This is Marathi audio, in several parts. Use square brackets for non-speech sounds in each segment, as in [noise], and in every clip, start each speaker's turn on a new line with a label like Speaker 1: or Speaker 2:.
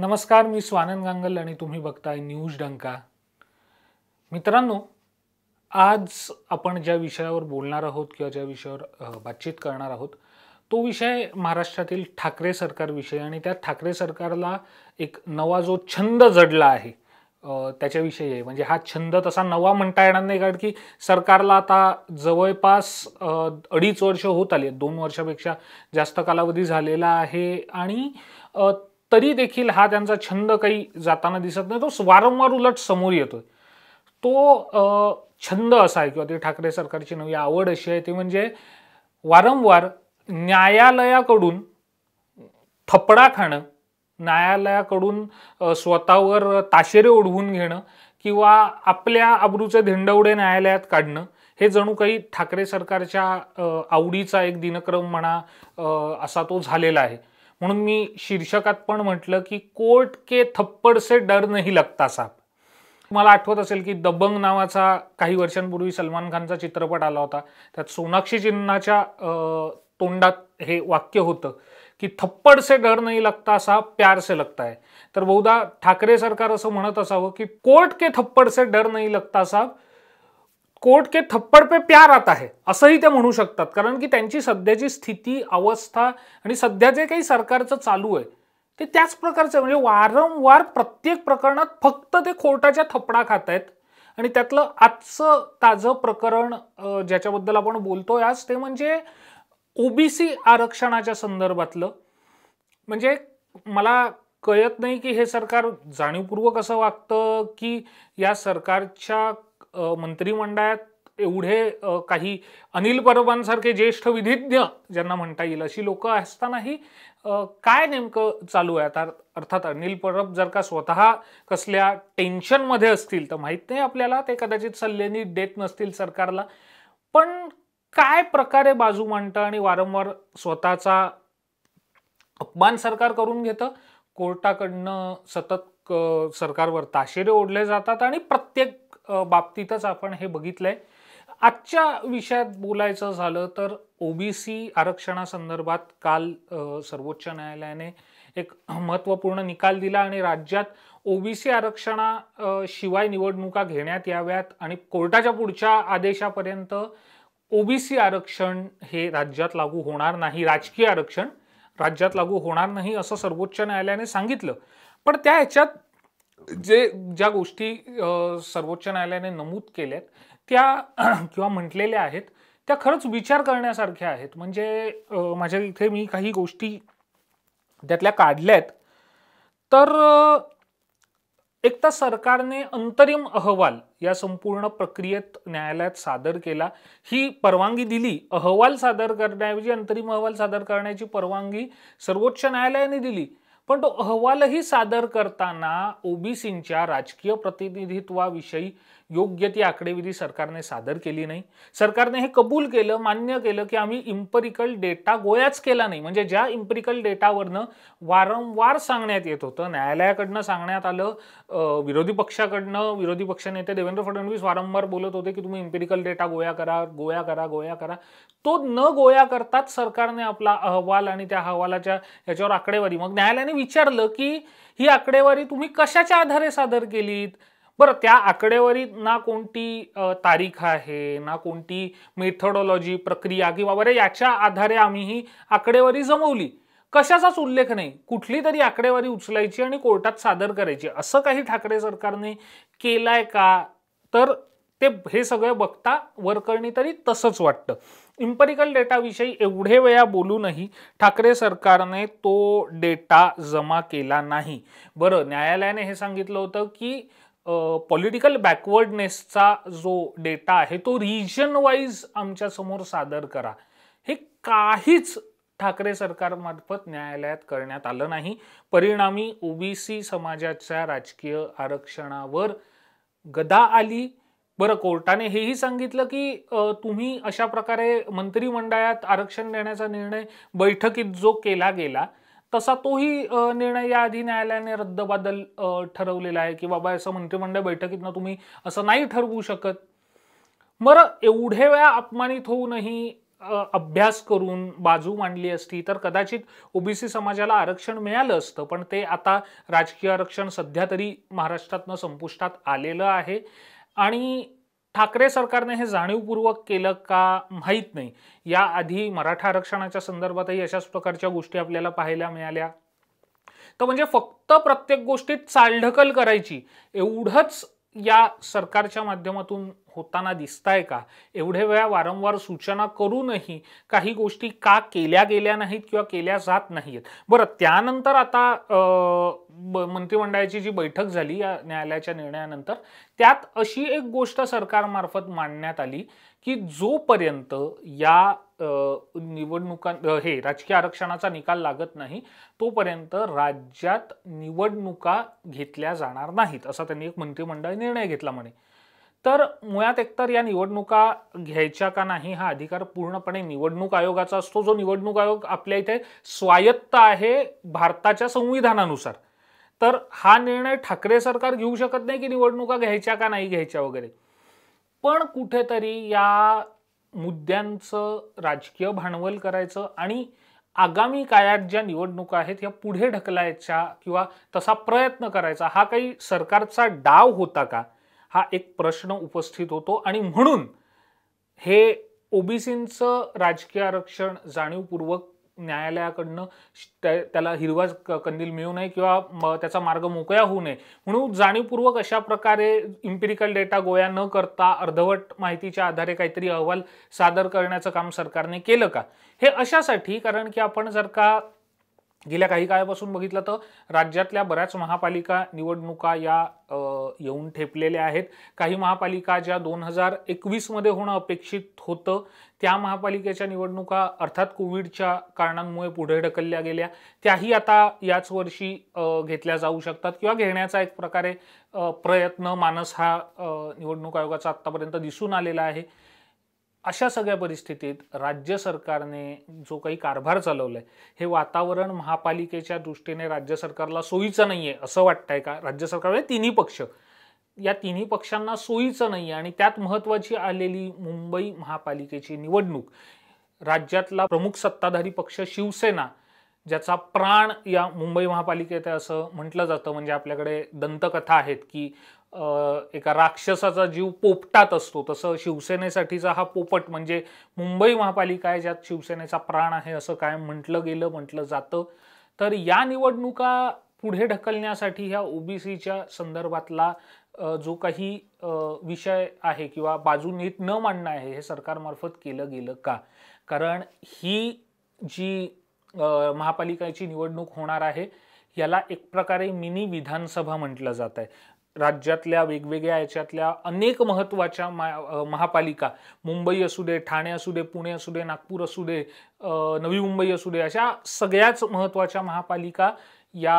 Speaker 1: नमस्कार मी स्वानंद गांगल आणि तुम्ही बघताय न्यूज डंका मित्रांनो आज आपण ज्या विषयावर बोलणार आहोत किंवा ज्या विषयावर बातचीत करणार आहोत तो विषय महाराष्ट्रातील ठाकरे विषय आणि त्या ठाकरे सरकारला एक नवा जो छंद जडला आहे त्याच्याविषयी आहे म्हणजे हा छंद तसा नवा म्हणता येणार नाही कारण की सरकारला आता जवळपास अडीच वर्ष होत आली आहेत दोन वर्षापेक्षा जास्त कालावधी झालेला आहे आणि तरी देखील हा त्यांचा छंद काही जाताना दिसत नाही तो वारंवार उलट समोर येतोय तो छंद असा आहे किंवा ती ठाकरे सरकारची नवी आवड अशी आहे ती म्हणजे वारंवार न्यायालयाकडून थपडा खाणं न्यायालयाकडून स्वतःवर ताशेरे ओढवून घेणं किंवा आपल्या अब्रूचे धिंडवडे न्यायालयात काढणं हे जणू काही ठाकरे सरकारच्या आवडीचा एक दिनक्रम म्हणा असा तो झालेला आहे म्हणून मी शीर्षकात पण म्हटलं की कोर्ट के थप्पड से डर नाही लगता साप मला आठवत असेल की दबंग नावाचा काही वर्षांपूर्वी सलमान खानचा चित्रपट आला होता त्यात सोनाक्षी चिन्हाच्या तोंडात हे वाक्य होतं की थप्पड से डर नाही लगता असा प्यार से लगता है तर बहुधा ठाकरे सरकार असं म्हणत असावं की कोर्ट के थप्पड से डर नाही लगता साहब कोर्ट के थप्पड पे प्यार आता है असंही ते म्हणू शकतात कारण की त्यांची सध्याची स्थिती अवस्था आणि सध्या जे काही सरकारचं चालू आहे ते त्याच प्रकारचं म्हणजे वारंवार प्रत्येक प्रकरणात फक्त ते कोर्टाच्या थप्पडा खात आहेत आणि त्यातलं आजचं ताजं प्रकरण ज्याच्याबद्दल आपण बोलतोय आज ते म्हणजे ओबीसी आरक्षणाच्या संदर्भातलं म्हणजे मला कळत नाही की हे सरकार जाणीवपूर्वक असं वागतं की या सरकारच्या मंत्रिमंडळात एवढे काही अनिल परबांसारखे ज्येष्ठ विधिज्ञ ज्यांना म्हणता येईल अशी लोक असतानाही काय नेमकं चालू आहे आता अर्थात अनिल परब जर का स्वतः कसल्या टेन्शनमध्ये असतील तर माहीत नाही आपल्याला ते कदाचित सल्लेनी देत नसतील सरकारला पण काय प्रकारे बाजू मांडतं आणि वारंवार स्वतःचा अपमान सरकार करून घेतं कोर्टाकडनं सतत सरकारवर ताशेरे ओढले जातात आणि प्रत्येक बाबतीतच आपण हे बघितलंय आजच्या विषयात बोलायचं झालं तर ओबीसी आरक्षणासंदर्भात काल सर्वोच्च न्यायालयाने एक महत्त्वपूर्ण निकाल दिला आणि राज्यात ओबीसी आरक्षणा शिवाय निवडणुका घेण्यात याव्यात आणि कोर्टाच्या पुढच्या आदेशापर्यंत ओबीसी आरक्षण हे राज्यात लागू होणार नाही राजकीय आरक्षण राज्यात लागू होणार नाही असं सर्वोच्च न्यायालयाने सांगितलं पण त्या ह्याच्यात जे ज्या गोष्टी सर्वोच्च न्यायालयाने नमूद केल्यात त्या [clears throat] किंवा म्हटलेल्या आहेत त्या खरंच विचार करण्यासारख्या आहेत म्हणजे माझ्या इथे मी काही गोष्टी त्यातल्या काढल्यात तर एक तर सरकारने अंतरिम अहवाल या संपूर्ण प्रक्रियेत न्यायालयात सादर केला ही परवानगी दिली अहवाल सादर करण्याऐवजी अंतरिम अहवाल सादर करण्याची परवानगी सर्वोच्च न्यायालयाने दिली पण तो अहवालही सादर करताना ओबीसींच्या राजकीय प्रतिनिधित्वाविषयी योग्य ती आकडेविधी सरकारने सादर केली नाही सरकारने हे कबूल केलं मान्य केलं की आम्ही इम्परिकल डेटा गोयाच केला नाही म्हणजे ज्या इम्परिकल डेटावरनं वारंवार सांगण्यात येत होतं न्यायालयाकडनं सांगण्यात आलं विरोधी पक्षाकडनं विरोधी पक्षनेते देवेंद्र फडणवीस वारंवार बोलत होते की तुम्ही इम्पेरिकल डेटा गोया करा गोया करा गोया करा तो न गोया करताच सरकारने आपला अहवाल आणि त्या अहवालाच्या याच्यावर आकडेवारी मग न्यायालयाने विचारलं की ही आकडेवारी तुम्ही कशाच्या आधारे सादर केलीत बरं त्या आकडेवारीत ना कोणती तारीख आहे ना कोणती मेथडॉलॉजी प्रक्रिया किंवा बरं याच्या आधारे आम्ही ही आकडेवारी जमवली कशाचाच उल्लेख नाही कुठली तरी आकडेवारी उचलायची आणि कोर्टात सादर करायची असं काही ठाकरे सरकारने केलाय का तर ते हे सगळं बघता वरकरणी तरी तसंच वाटतं इम्पेरिकल डेटाविषयी एवढे वेळा बोलूनही ठाकरे सरकारने तो डेटा जमा केला नाही बरं न्यायालयाने हे सांगितलं होतं की पॉलिटिकल बॅकवर्डनेसचा जो डेटा आहे तो रिजन वाईज आमच्यासमोर सादर करा हे काहीच ठाकरे सरकारमार्फत न्यायालयात करण्यात आलं नाही परिणामी ओबीसी समाजाच्या राजकीय आरक्षणावर गदा आली बरं कोर्टाने हेही सांगितलं की तुम्ही अशा प्रकारे मंत्रिमंडळात आरक्षण देण्याचा निर्णय बैठकीत जो केला गेला तसा तोही निर्णय याआधी न्यायालयाने रद्दबादल ठरवलेला आहे की बाबा असं मंत्रिमंडळ बैठकीतनं तुम्ही असं नाही ठरवू शकत बरं एवढे वेळा अपमानित होऊनही अभ्यास करून बाजू मांडली असती तर कदाचित ओबीसी समाजाला आरक्षण मिळालं असतं पण ते आता राजकीय आरक्षण सध्या तरी महाराष्ट्रातनं संपुष्टात आलेलं आहे आणि ठाकरे सरकारने हे जाणीवपूर्वक केलं का माहीत नाही याआधी मराठा आरक्षणाच्या संदर्भातही अशाच प्रकारच्या गोष्टी आपल्याला पाहायला मिळाल्या तर म्हणजे फक्त प्रत्येक गोष्टीत चालढकल करायची एवढंच या सरकारच्या माध्यमातून होताना दिसत आहे का एवढे वेळा वारंवार सूचना करूनही काही गोष्टी का केल्या गेल्या नाहीत किंवा केल्या जात नाहीत बरं त्यानंतर आता मंत्रिमंडळाची जी बैठक झाली या न्यायालयाच्या निर्णयानंतर त्यात अशी एक गोष्ट सरकारमार्फत मांडण्यात आली की जोपर्यंत या निवडणुका हे राजकीय आरक्षणाचा निकाल लागत नाही तोपर्यंत राज्यात निवडणुका घेतल्या जाणार नाहीत असा त्यांनी एक मंत्रिमंडळ निर्णय घेतला म्हणे तर मुळात एकतर या निवडणुका घ्यायच्या का नाही हा अधिकार पूर्णपणे निवडणूक आयोगाचा असतो जो निवडणूक आयोग आपल्या इथे स्वायत्त आहे भारताच्या संविधानानुसार तर हा निर्णय ठाकरे सरकार घेऊ शकत नाही की निवडणुका घ्यायच्या का नाही घ्यायच्या वगैरे पण कुठेतरी या मुद्द्यांचं राजकीय भांडवल करायचं आणि आगामी काळात ज्या निवडणुका आहेत या पुढे ढकलायच्या किंवा तसा प्रयत्न करायचा हा काही सरकारचा डाव होता का हा एक प्रश्न उपस्थित होतो आणि म्हणून हे ओबीसींचं राजकीय आरक्षण जाणीवपूर्वक न्यायालयाकडनं त्याला हिरवा कंदील मिळू नये किंवा त्याचा मार्ग मोकळा होऊ नये म्हणून जाणीवपूर्वक अशा प्रकारे इम्पिरिकल डेटा गोळ्या न करता अर्धवट माहितीच्या आधारे काहीतरी अहवाल सादर करण्याचं काम सरकारने केलं का हे अशासाठी कारण की आपण जर का गेल्या काही काळापासून बघितलं तर राज्यातल्या बऱ्याच महापालिका निवडणुका या येऊन ठेपलेल्या आहेत काही महापालिका ज्या दोन हजार एकवीसमध्ये होणं अपेक्षित होतं त्या महापालिकेच्या निवडणुका अर्थात कोविडच्या कारणांमुळे पुढे ढकलल्या गेल्या त्याही आता याच वर्षी घेतल्या जाऊ शकतात किंवा घेण्याचा एक प्रकारे प्रयत्न मानस हा निवडणूक आयोगाचा आत्तापर्यंत दिसून आलेला आहे अशा सगळ्या परिस्थितीत राज्य सरकारने जो काही कारभार चालवला आहे हे वातावरण महापालिकेच्या दृष्टीने राज्य सरकारला सोयीचं नाही आहे असं वाटतंय का राज्य सरकार तिन्ही पक्ष या तिन्ही पक्षांना सोयीचं नाही आहे आणि त्यात महत्त्वाची आलेली मुंबई महापालिकेची निवडणूक राज्यातला प्रमुख सत्ताधारी पक्ष शिवसेना ज्याचा प्राण या मुंबई महापालिकेत आहे असं म्हटलं जातं म्हणजे आपल्याकडे दंतकथा आहेत की एका राक्षसाचा जीव पोपटात असतो तसं शिवसेनेसाठीचा हा पोपट म्हणजे मुंबई महापालिका आहे ज्यात शिवसेनेचा प्राण आहे असं काय म्हटलं गेलं म्हटलं जातं तर या निवडणुका पुढे ढकलण्यासाठी ह्या ओबीसीच्या संदर्भातला जो काही विषय आहे किंवा बाजू नीट न मांडणं आहे हे सरकारमार्फत केलं गेलं का कारण ही जी महापालिकेची निवडणूक होणार आहे याला एक प्रकारे मिनी विधानसभा म्हटलं जात आहे राज्यातल्या वेगवेगळ्या याच्यातल्या अनेक महत्त्वाच्या मा महापालिका मुंबई असू दे ठाणे असू दे पुणे असू दे नागपूर असू दे नवी मुंबई असू दे अशा सगळ्याच महत्त्वाच्या महापालिका या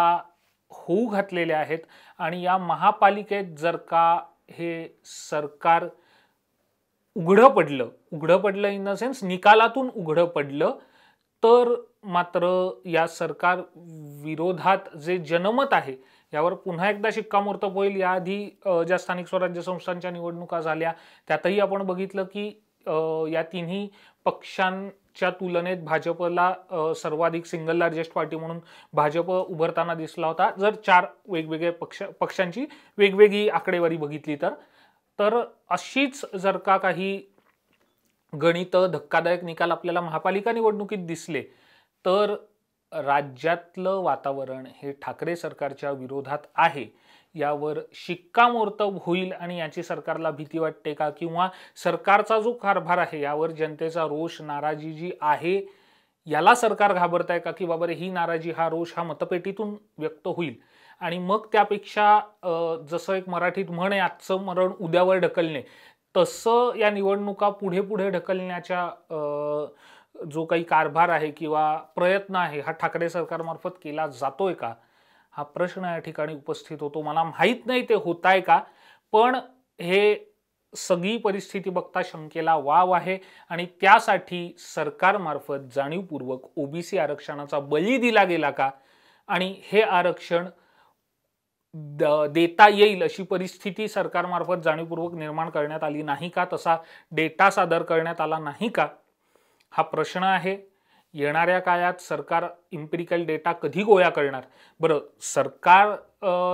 Speaker 1: होऊ घातलेल्या आहेत आणि या महापालिकेत जर का हे सरकार उघडं पडलं उघडं पडलं इन द सेन्स निकालातून उघडं पडलं तर मात्र या सरकार विरोधात जे जनमत आहे यावर पुन्हा एकदा शिक्कामोर्तब होईल याआधी ज्या स्थानिक स्वराज्य संस्थांच्या निवडणुका झाल्या त्यातही आपण बघितलं की या तिन्ही पक्षांच्या तुलनेत भाजपला सर्वाधिक सिंगल लार्जेस्ट पार्टी म्हणून भाजप उभरताना दिसला होता जर चार वेगवेगळ्या पक्ष पक्षांची वेगवेगळी आकडेवारी बघितली तर तर अशीच जर का काही गणित धक्कादायक निकाल आपल्याला महापालिका निवडणुकीत दिसले तर राज्यातलं वातावरण हे ठाकरे सरकारच्या विरोधात आहे यावर शिक्कामोर्तब होईल आणि याची सरकारला भीती वाटते का किंवा सरकारचा जो कारभार आहे यावर जनतेचा रोष नाराजी जी आहे याला सरकार घाबरत आहे का की बाबा रे ही नाराजी हा रोष हा मतपेटीतून व्यक्त होईल आणि मग त्यापेक्षा जसं एक मराठीत म्हण आहे आजचं मरण उद्यावर ढकलणे तसं या निवडणुका पुढे पुढे ढकलण्याच्या जो काही कारभार आहे किंवा प्रयत्न आहे हा ठाकरे सरकारमार्फत केला जातोय का हा प्रश्न या ठिकाणी उपस्थित होतो मला माहीत नाही ते होत आहे का पण हे सगळी परिस्थिती बघता शंकेला वाव आहे आणि त्यासाठी सरकारमार्फत जाणीवपूर्वक ओबीसी आरक्षणाचा बळी दिला गेला का आणि हे आरक्षण देता येईल अशी परिस्थिती सरकारमार्फत जाणीवपूर्वक निर्माण करण्यात आली नाही का तसा डेटा सादर करण्यात आला नाही का हा प्रश्न आहे येणाऱ्या काळात सरकार इम्पेरिकल डेटा कधी गोळा करणार बरं सरकार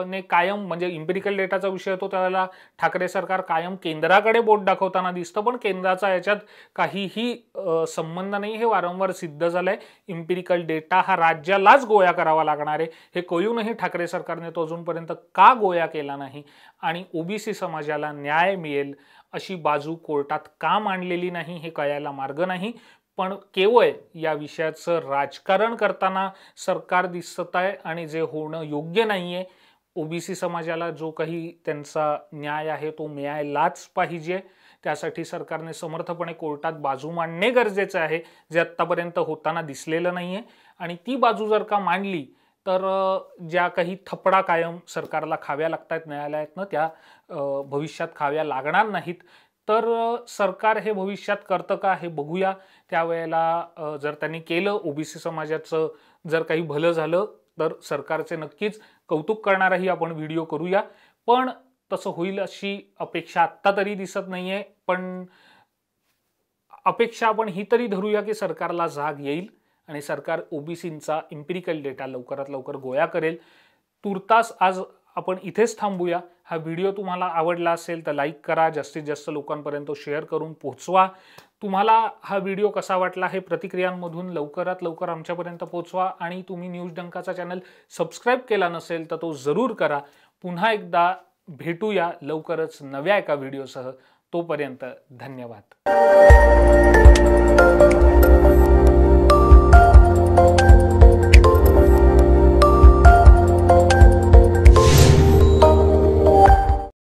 Speaker 1: ने कायम म्हणजे इम्पेरिकल डेटाचा विषय तो त्यावेळेला ठाकरे सरकार कायम केंद्राकडे बोट दाखवताना दिसतं पण केंद्राचा याच्यात काहीही संबंध नाही हे वारंवार सिद्ध झालं आहे इम्पेरिकल डेटा हा राज्यालाच गोळा करावा लागणार आहे हे कळूनही ठाकरे सरकारने तो अजूनपर्यंत का गोळा केला नाही आणि ओबीसी समाजाला न्याय मिळेल अशी बाजू कोर्टात का मांडलेली नाही हे कळायला मार्ग नाही पण केवळ या विषयाचं राजकारण करताना सरकार दिसत आहे आणि जे होणं योग्य नाही आहे ओबीसी समाजाला जो काही त्यांचा न्याय आहे तो मिळायलाच पाहिजे त्यासाठी सरकारने समर्थपणे कोर्टात बाजू मांडणे गरजेचं आहे जे आत्तापर्यंत होताना दिसलेलं नाही आहे आणि ती बाजू जर का मांडली तर ज्या काही थपडा कायम सरकारला खाव्या लागत आहेत न्यायालयातनं त्या भविष्यात खाव्या लागणार नाहीत तर सरकार हे भविष्यात करतं का हे बघूया त्यावेळेला जर त्यांनी केलं ओबीसी समाजाचं जर काही भलं झालं तर सरकारचे नक्कीच कौतुक करणाराही आपण व्हिडिओ करूया पण तसं होईल अशी अपेक्षा आत्ता तरी दिसत नाही आहे पण अपेक्षा आपण ही तरी धरूया की सरकारला जाग येईल आणि सरकार ओबीसींचा इम्पिरिकल डेटा लवकरात लवकर गोळा करेल तुर्तास आज आपण इथेच थांबूया हा व्हिडिओ तुम्हाला आवडला असेल तर लाईक करा जास्तीत जास्त लोकांपर्यंत शेअर करून पोहोचवा तुम्हाला हा व्हिडिओ कसा वाटला हे प्रतिक्रियांमधून लवकरात लवकर आमच्यापर्यंत पोहोचवा आणि तुम्ही न्यूज डंकाचा चॅनल सबस्क्राईब केला नसेल तर तो जरूर करा पुन्हा एकदा भेटूया लवकरच नव्या एका व्हिडिओसह तोपर्यंत धन्यवाद